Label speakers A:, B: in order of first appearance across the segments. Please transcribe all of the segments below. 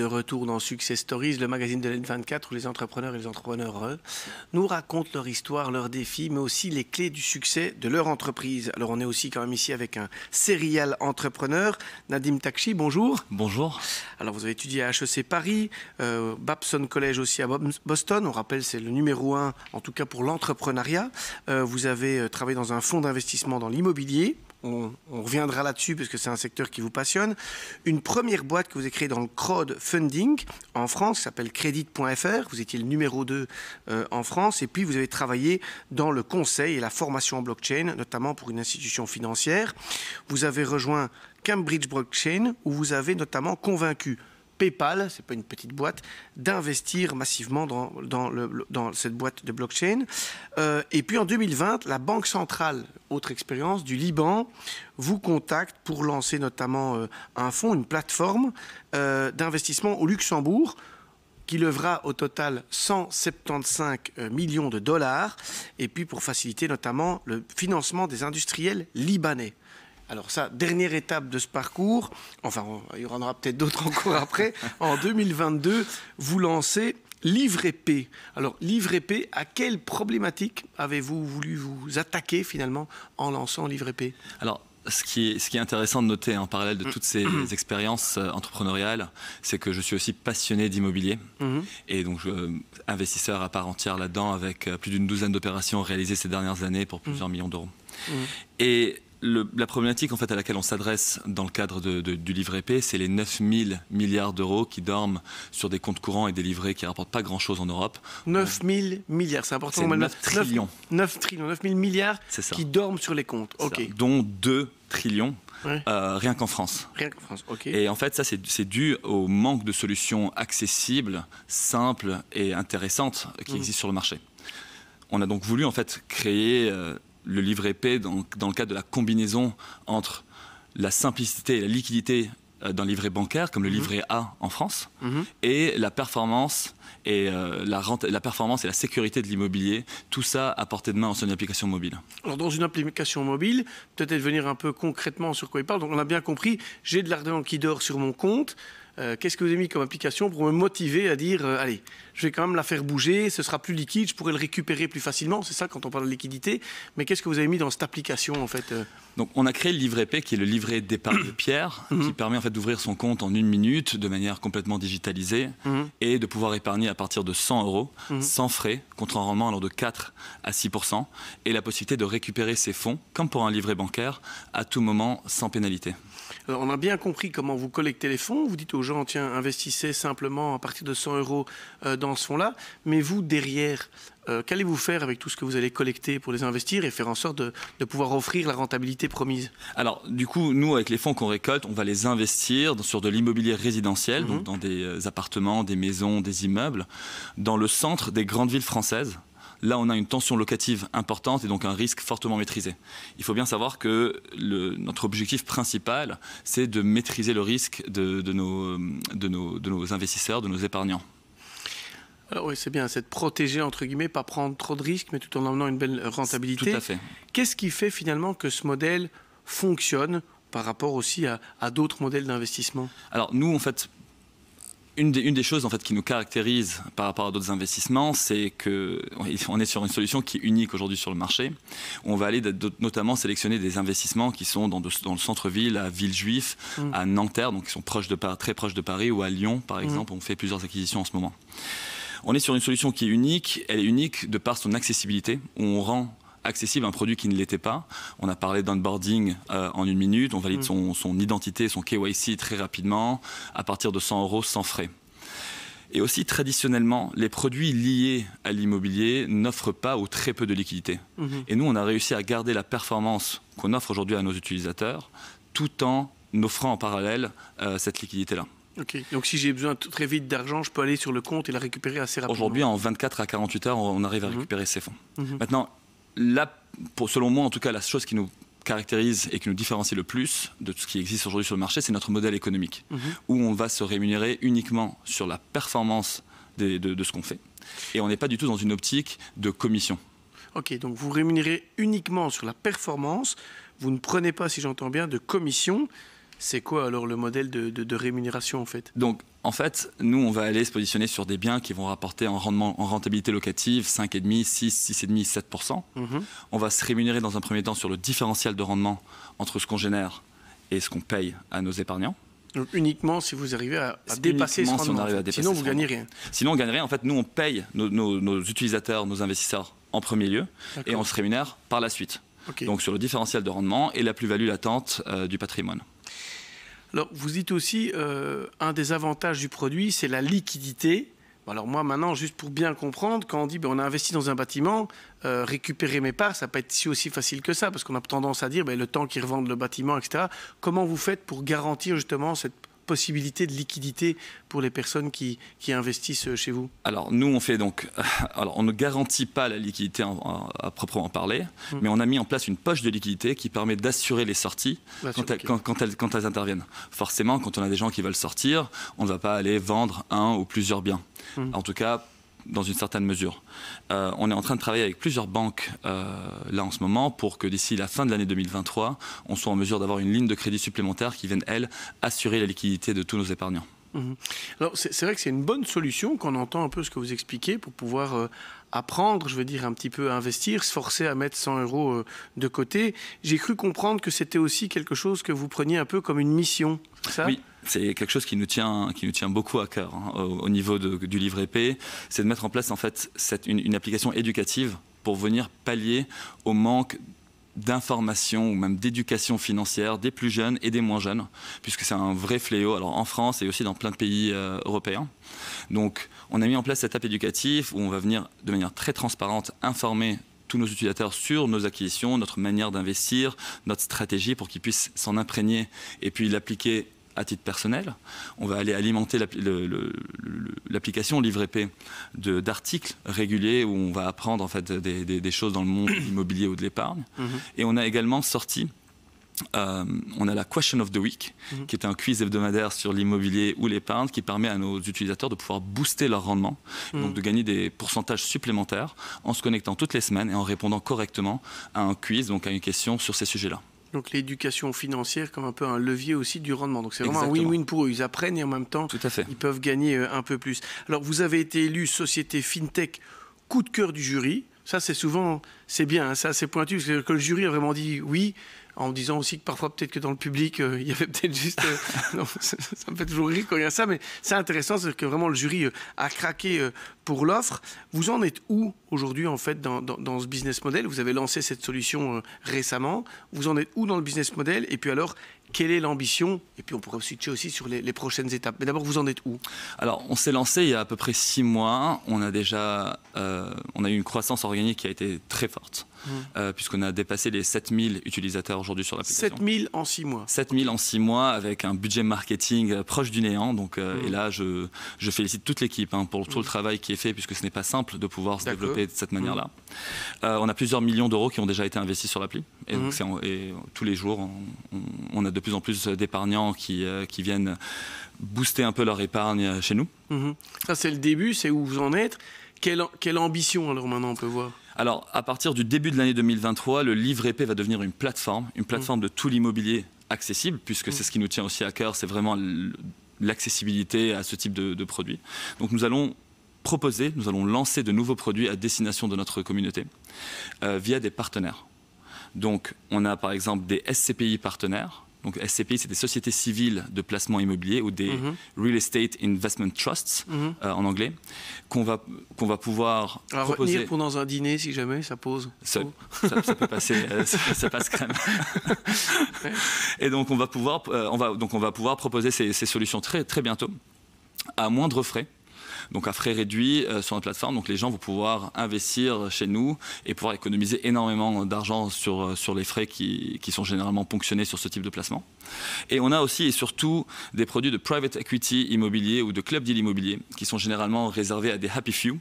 A: de retour dans Success Stories, le magazine de l'année 24 où les entrepreneurs et les entrepreneurs euh, nous racontent leur histoire, leurs défis, mais aussi les clés du succès de leur entreprise. Alors on est aussi quand même ici avec un serial entrepreneur, Nadim Takchi, bonjour. Bonjour. Alors vous avez étudié à HEC Paris, euh, Babson College aussi à Boston, on rappelle c'est le numéro un en tout cas pour l'entrepreneuriat. Euh, vous avez travaillé dans un fonds d'investissement dans l'immobilier on, reviendra là-dessus parce que c'est un secteur qui vous passionne. Une première boîte que vous avez créée dans le crowdfunding en France s'appelle Credit.fr. Vous étiez le numéro 2 euh, en France. Et puis, vous avez travaillé dans le conseil et la formation en blockchain, notamment pour une institution financière. Vous avez rejoint Cambridge Blockchain où vous avez notamment convaincu PayPal, n'est pas une petite boîte, d'investir massivement dans, cette boîte de blockchain. Euh, et puis en 2020, la Banque centrale, autre expérience, du Liban, vous contacte pour lancer notamment euh, un fonds, une plateforme euh, d'investissement au Luxembourg qui levera au total 175 millions de dollars, et puis pour faciliter notamment le financement des industriels libanais. Alors ça, dernière étape de ce parcours, enfin il y en aura peut-être d'autres encore après, en 2022, vous lancez Livre épée. Alors, Livre épée, à quelle problématique avez-vous voulu vous attaquer finalement en lançant Livre épée
B: Alors, ce qui, est, ce qui, est, intéressant de noter en parallèle de toutes ces mm. expériences euh, entrepreneuriales, c'est que je suis aussi passionné d'immobilier. Mm-hmm. Et donc, je, investisseur à part entière là-dedans, avec euh, plus d'une douzaine d'opérations réalisées ces dernières années pour plusieurs mm. millions d'euros. Mm. Et la problématique en fait à laquelle on s'adresse dans le cadre du livret épais, c'est les 9 000 milliards d'euros qui dorment sur des comptes courants et des livrets qui ne rapportent pas grand-chose en Europe.
A: 9 000 milliards, c'est important. 9, 9 trillions. 9, trillions, 9 000 milliards qui dorment sur les comptes. ok
B: dont 2 trillions euh, rien qu'en France.
A: Rien qu'en France, Et
B: en fait, ça, c'est dû au manque de solutions accessibles, simples et intéressantes qui mm. existent sur le marché. On a donc voulu en fait créer euh, le livret P dans, le cadre de la combinaison entre la simplicité et la liquidité euh, d'un livret bancaire comme le mhm. livret A en France mhm. et la performance et euh, la, performance et la sécurité de l'immobilier, tout ça à portée de main en son application mobile.
A: Alors dans une application mobile, peut-être venir un peu concrètement sur quoi il parle. Donc on a bien compris, j'ai de l'argent qui dort sur mon compte. Euh, qu'est-ce que vous avez mis comme application pour me motiver à dire allez, je vais quand même la faire bouger, ce sera plus liquide, je pourrai le récupérer plus facilement. C'est ça quand on parle de liquidité. Mais qu'est-ce que vous avez mis dans cette application en fait euh
B: Donc on a créé le livret P qui est le livret d'épargne de Pierre qui mhm. permet en fait d'ouvrir son compte en une minute de manière complètement digitalisée mhm. et de pouvoir épargner à partir de 100 euros mhm. sans frais contre un rendement alors de 4 à 6 et la possibilité de récupérer ses fonds comme pour un livret bancaire à tout moment sans pénalité.
A: on a bien compris comment vous collectez les fonds. Vous dites aux gens tiens investissez simplement à partir de 100 euros euh, dans sont là mais vous, derrière, euh, qu'allez-vous faire avec tout ce que vous allez collecter pour les investir et faire en sorte de, pouvoir offrir la rentabilité promise Alors, du coup, nous, avec les fonds qu'on récolte,
B: on va les investir sur de l'immobilier résidentiel, donc mhm. dans des euh, appartements, des maisons, des immeubles, dans le centre des grandes villes françaises là on a une tension locative importante et donc un risque fortement maîtrisé. Il faut bien savoir que le, notre objectif principal, c'est de maîtriser le risque de euh, nos investisseurs, de nos épargnants
A: oui, c'est bien, c'est de protéger, entre guillemets, pas prendre trop de risques, mais tout en emmenant une belle rentabilité. Tout à fait. Qu'est-ce qui fait finalement que ce modèle fonctionne par rapport aussi à, d'autres modèles d'investissement Alors nous, en fait, une des, choses en fait qui nous caractérise
B: par rapport à d'autres investissements, c'est qu'on est sur une solution qui est unique aujourd'hui sur le marché. On va aller notamment sélectionner des investissements qui sont dans, le centre-ville, à Villejuif, mmh. à Nanterre, donc qui sont très proches de Paris, ou à Lyon, par mmh. exemple. On fait plusieurs acquisitions en ce moment. On est sur une solution qui est unique. Elle est unique de par son accessibilité. on rend accessible un produit qui ne l'était pas. On a parlé d'unboarding euh, en une minute, on valide mm. son, identité, son KYC très rapidement, à partir de 100 euros sans frais. Et aussi, traditionnellement, les produits liés à l'immobilier n'offrent pas ou très peu de liquidités. Mm-hmm. Et nous, on a réussi à garder la performance qu'on offre aujourd'hui à nos utilisateurs, tout en offrant en parallèle euh, cette liquidité-là
A: donc si j'ai besoin très vite d'argent, je peux aller sur le compte et la récupérer assez rapidement Aujourd'hui,
B: en 24 à 48 heures, on arrive à mhm. récupérer ces fonds. Mhm. Maintenant, pour, selon moi, en tout cas, la chose qui nous caractérise et qui nous différencie le plus de tout ce qui existe aujourd'hui sur le marché, c'est notre modèle économique, mhm. où on va se rémunérer uniquement sur la performance de ce qu'on fait. Et on n'est pas du tout dans une optique de commission.
A: Ok, donc vous rémunérez uniquement sur la performance, vous ne prenez pas, si j'entends bien, de commission c'est quoi alors le modèle de, rémunération en fait
B: Donc en fait, nous, on va aller se positionner sur des biens qui vont rapporter en, rendement, en rentabilité locative 5,5, 6, 6,5, 7%. On va se rémunérer dans un premier temps sur le différentiel de rendement entre ce qu'on génère et ce qu'on paye à nos épargnants.
A: Donc uniquement si vous arrivez à, dépasser ce rendement. Sinon, vous ne gagnez rien.
B: Sinon, on gagne rien. En fait, nous, on paye nos, utilisateurs, nos investisseurs en premier lieu et on se rémunère par la suite. Donc sur le différentiel de rendement et la plus-value latente euh, du patrimoine.
A: Alors, vous dites aussi, euh, un des avantages du produit, c'est la liquidité. Alors moi maintenant, juste pour bien comprendre, quand on dit ben, on a investi dans un bâtiment, euh, récupérer mes parts, ça peut être si aussi facile que ça, parce qu'on a tendance à dire ben, le temps qu'ils revendent le bâtiment, etc. Comment vous faites pour garantir justement cette possibilité de liquidité pour les personnes qui, qui investissent euh, chez vous
B: Alors nous, on fait donc, alors on ne garantit pas la liquidité à proprement parler, hmm. mais on a mis en place une poche de liquidité qui permet d'assurer les sorties quand, elles, quand, elles, quand, elles, interviennent. Forcément, quand on a des gens qui veulent sortir, on ne va pas aller vendre un ou plusieurs biens. Hmm. En tout cas, dans une certaine mesure. Euh, on est en train de travailler avec plusieurs banques euh, là en ce moment pour que d'ici la fin de l'année 2023, on soit en mesure d'avoir une ligne de crédit supplémentaire qui vienne, elle, assurer la liquidité de tous nos épargnants.
A: Mhm. Alors c'est vrai que c'est une bonne solution qu'on entend un peu ce que vous expliquez pour pouvoir euh, apprendre, je veux dire un petit peu investir, se forcer à mettre 100 euros euh, de côté. J'ai cru comprendre que c'était aussi quelque chose que vous preniez un peu comme une mission,
B: ça Oui, c'est quelque chose qui nous tient, qui nous tient beaucoup à cœur hein, au, niveau du livre épais, c'est de mettre en place en fait une application éducative pour venir pallier au manque d'information ou même d'éducation financière des plus jeunes et des moins jeunes, puisque c'est un vrai fléau alors en France et aussi dans plein de pays euh, européens. Donc on a mis en place cette app éducative où on va venir de manière très transparente informer tous nos utilisateurs sur nos acquisitions, notre manière d'investir, notre stratégie pour qu'ils puissent s'en imprégner et puis l'appliquer à titre personnel. On va aller alimenter l'application Livre Épée d'articles réguliers où on va apprendre en fait des, choses dans le monde immobilier ou de l'épargne. Mhm. Et on a également sorti euh, on a la Question of the Week, mhm. qui est un quiz hebdomadaire sur l'immobilier ou l'épargne, qui permet à nos utilisateurs de pouvoir booster leur rendement, mhm. donc de gagner des pourcentages supplémentaires en se connectant toutes les semaines et en répondant correctement à un quiz, donc à une question sur ces sujets-là.
A: Donc l'éducation financière comme un peu un levier aussi du rendement. Donc c'est vraiment un win-win pour eux. Ils apprennent et en même temps, ils peuvent gagner euh, un peu plus. Alors vous avez été élu société FinTech coup de cœur du jury. Ça c'est souvent, c'est bien, hein, c'est assez pointu, parce que le jury a vraiment dit oui, en disant aussi que parfois peut-être que dans le public, euh, il y avait peut-être juste... Euh, ça, me fait toujours rire quand il y a ça, mais c'est intéressant, c'est que vraiment le jury euh, a craqué pour l'offre. Vous en êtes où aujourd'hui en fait dans, ce business model Vous avez lancé cette solution récemment. Vous en êtes où dans le business model Et puis alors, quelle est l'ambition Et puis on pourra switcher aussi sur les, prochaines étapes. Mais d'abord, vous en êtes où Alors, on s'est lancé il y a à peu près six
B: mois. On a déjà on a eu une croissance organique qui a été très forte, mmh. puisqu'on a dépassé les 7000 utilisateurs – 7 sur en 6 mois. 7000 en 6 mois avec un budget marketing euh, proche du néant. Donc, euh, mm. Et là, je, félicite toute l'équipe hein, pour tout le mm. travail qui est fait puisque ce n'est pas simple de pouvoir se développer de cette mm. manière-là. Euh, on a plusieurs millions d'euros qui ont déjà été investis sur l'appli. Et, tous les jours, on, a de plus en plus d'épargnants qui, viennent booster un peu leur épargne chez nous.
A: Mm-hmm. Ça, c'est le début, c'est où vous en êtes. quelle ambition alors maintenant on peut voir
B: alors, à partir du début de l'année 2023, le livre épais va devenir une plateforme, une plateforme mm. de tout l'immobilier accessible, puisque mm. c'est ce qui nous tient aussi à cœur, c'est vraiment l'accessibilité à ce type de, de produits. Donc, nous allons proposer, nous allons lancer de nouveaux produits à destination de notre communauté euh, via des partenaires. Donc, on a par exemple des SCPI partenaires donc SCPI, c'est des sociétés civiles de placement immobilier ou des mhm. Real Estate Investment Trusts mhm. euh, en anglais, qu'on va, qu'on va pouvoir Alors, Retenir
A: pendant un dîner, si jamais, ça pose. Ça, peut passer, euh, ça, passe crème.
B: Et donc on va pouvoir, euh, on va, donc on va pouvoir proposer ces, ces solutions très, très bientôt à moindre frais donc à frais réduits euh, sur notre plateforme. Donc les gens vont pouvoir investir chez nous et pouvoir économiser énormément d'argent euh, sur, les frais qui, qui sont généralement ponctionnés sur ce type de placement. Et on a aussi et surtout des produits de private equity immobilier ou de club deal immobilier qui sont généralement réservés à des happy few.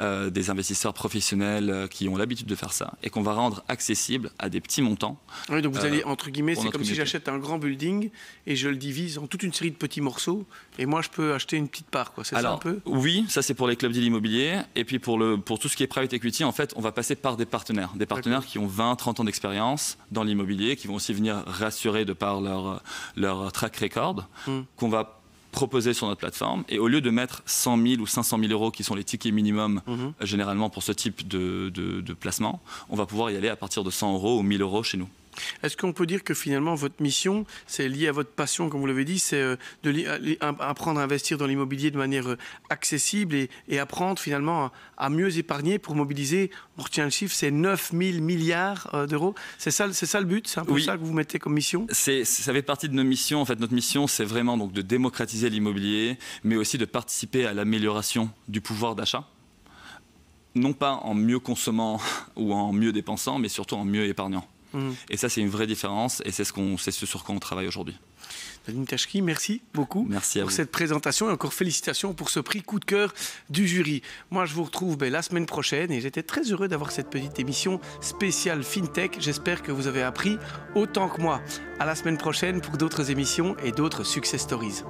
B: Euh, des investisseurs professionnels euh, qui ont l'habitude de faire ça, et qu'on va rendre accessible à des petits montants. Oui, donc vous euh, allez, entre guillemets, c'est comme si j'achète
A: un grand building et je le divise en toute une série de petits morceaux, et moi je peux acheter une petite part, quoi. C'est ça un peu
B: Oui, ça c'est pour les clubs d'immobilier, et puis pour, le, pour tout ce qui est private equity, en fait, on va passer par des partenaires, des partenaires qui ont 20, 30 ans d'expérience dans l'immobilier, qui vont aussi venir rassurer de par leur, leur track record, hmm. qu'on va proposer sur notre plateforme. Et au lieu de mettre 100 000 ou 500 000 euros, qui sont les tickets minimum mhm. euh, généralement pour ce type de placement, on va pouvoir y aller à partir de 100 euros ou 1000 euros chez nous.
A: Est-ce qu'on peut dire que finalement votre mission, c'est lié à votre passion, comme vous l'avez dit, c'est euh, de euh, apprendre à investir dans l'immobilier de manière euh, accessible et, apprendre finalement à, mieux épargner pour mobiliser, on retient le chiffre, c'est 9 000 milliards d'euros. C'est ça, le but C'est un peu ça que vous mettez comme mission
B: c'est, Ça fait partie de nos missions. En fait, notre mission, c'est vraiment donc, de démocratiser l'immobilier, mais aussi de participer à l'amélioration du pouvoir d'achat non pas en mieux consommant ou en mieux dépensant, mais surtout en mieux épargnant. Et ça, c'est une vraie différence et c'est ce, qu'on, sur quoi on travaille aujourd'hui. Nadine
A: Tachki, merci beaucoup pour cette présentation et encore félicitations pour ce prix coup de cœur du jury. Moi, je vous retrouve ben, la semaine prochaine et j'étais très heureux d'avoir cette petite émission spéciale FinTech. J'espère que vous avez appris autant que moi. À la semaine prochaine pour d'autres émissions et d'autres success stories.